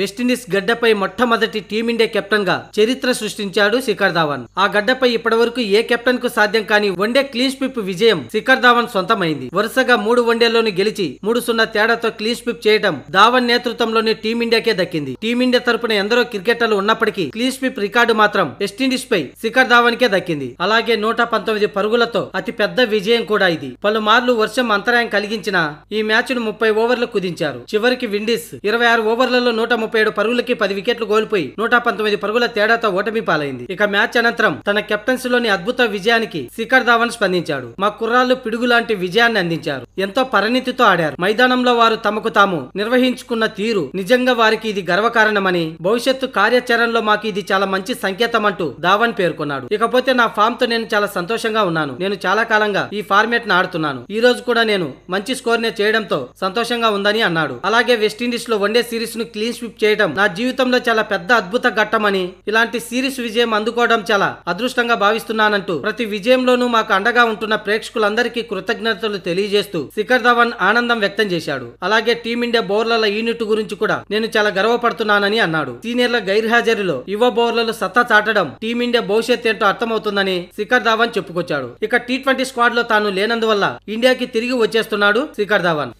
West Indies గడ్డపై మొట్టమొదటి team India captain గా చరిత్ర సృష్టించాడు శిఖర్ ధావన్ ఆ గడ్డపై ఇప్పటివరకు ఏ కెప్టెన్ కు సాధ్యం కాని వన్డే క్లీన్ స్విప్ విజయం శిఖర్ ధావన్ సొంతమైంది వరుసగా మూడు వన్డేల్లోనూ గెలిచి మూడు సున్నా తేడాతో క్లీన్ స్విప్ చేయడం ధావన్ నేతృత్వంలోని టీమిండియాకే దక్కింది టీమిండియా తరపున ఎందరో క్రికెటర్లు ఉన్నప్పటికీ క్లీన్ స్విప్ రికార్డు మాత్రం వెస్టిండీస్ పై శిఖర్ ధావన్ కే దక్కింది అలాగే నూట పంతొమ్మిది పరుగులతో అతి పెద్ద విజయం కూడా ఇది పలుమార్లు వర్షం అంతరాయం కలిగించిన ఈ మ్యాచ్ ను ముప్పై ఓవర్లు కుదించారు చివరికి విండీస్ ఇరవై ఆరు ఓవర్లలో నూట ముప్పై ఏడు పరుగులకి పది వికెట్లు కోల్పోయి నూట పంతొమ్మిది పరుగుల తేడాతో ఓటమి పాలైంది ఇక మ్యాచ్ అనంతరం తన కెప్టెన్సీలోని అద్భుత విజయానికి శిఖర్ ధావన్ స్పందించాడు మా కుర్రాళ్లు పిడుగు లాంటి విజయాన్ని అందించారు ఎంతో పరిణితితో ఆడారు మైదానంలో వారు తమకు తాము నిర్వహించుకున్న తీరు నిజంగా వారికి ఇది గర్వకారణమని భవిష్యత్తు కార్యాచరణలో మాకు ఇది చాలా మంచి సంకేతం అంటూ ధావన్ పేర్కొన్నాడు ఇకపోతే నా ఫామ్ తో నేను చాలా సంతోషంగా ఉన్నాను నేను చాలా కాలంగా ఈ ఫార్మేట్ ను ఆడుతున్నాను ఈ రోజు కూడా నేను మంచి స్కోర్ నే చేయడంతో సంతోషంగా ఉందని అన్నాడు అలాగే వెస్టిండీస్ లో వన్డే సిరీస్ ను క్లీన్ స్విప్ చేయడం నా జీవితంలో చాలా పెద్ద అద్భుత ఘట్టమని ఇలాంటి సిరీస్ విజయం అందుకోవడం చాలా అదృష్టంగా భావిస్తున్నానంటూ ప్రతి విజయంలోనూ మాకు అండగా ఉంటున్న ప్రేక్షకులందరికీ కృతజ్ఞతలు తెలియజేస్తూ శిఖర్ ధవన్ ఆనందం వ్యక్తం చేశాడు అలాగే టీమిండియా బౌలర్ల యూనిట్ గురించి కూడా నేను చాలా గర్వపడుతున్నానని అన్నాడు సీనియర్ల గైర్హాజరీలో యువ బౌర్లలు సత్తా చాటడం టీమిండియా భవిష్యత్ ఏంటో అర్థమవుతుందని శిఖర్ ధావన్ చెప్పుకొచ్చాడు ఇక టీ ట్వంటీ స్క్వాడ్ లో తాను లేనందువల్ల ఇండియాకి తిరిగి వచ్చేస్తున్నాడు శిఖర్ ధావన్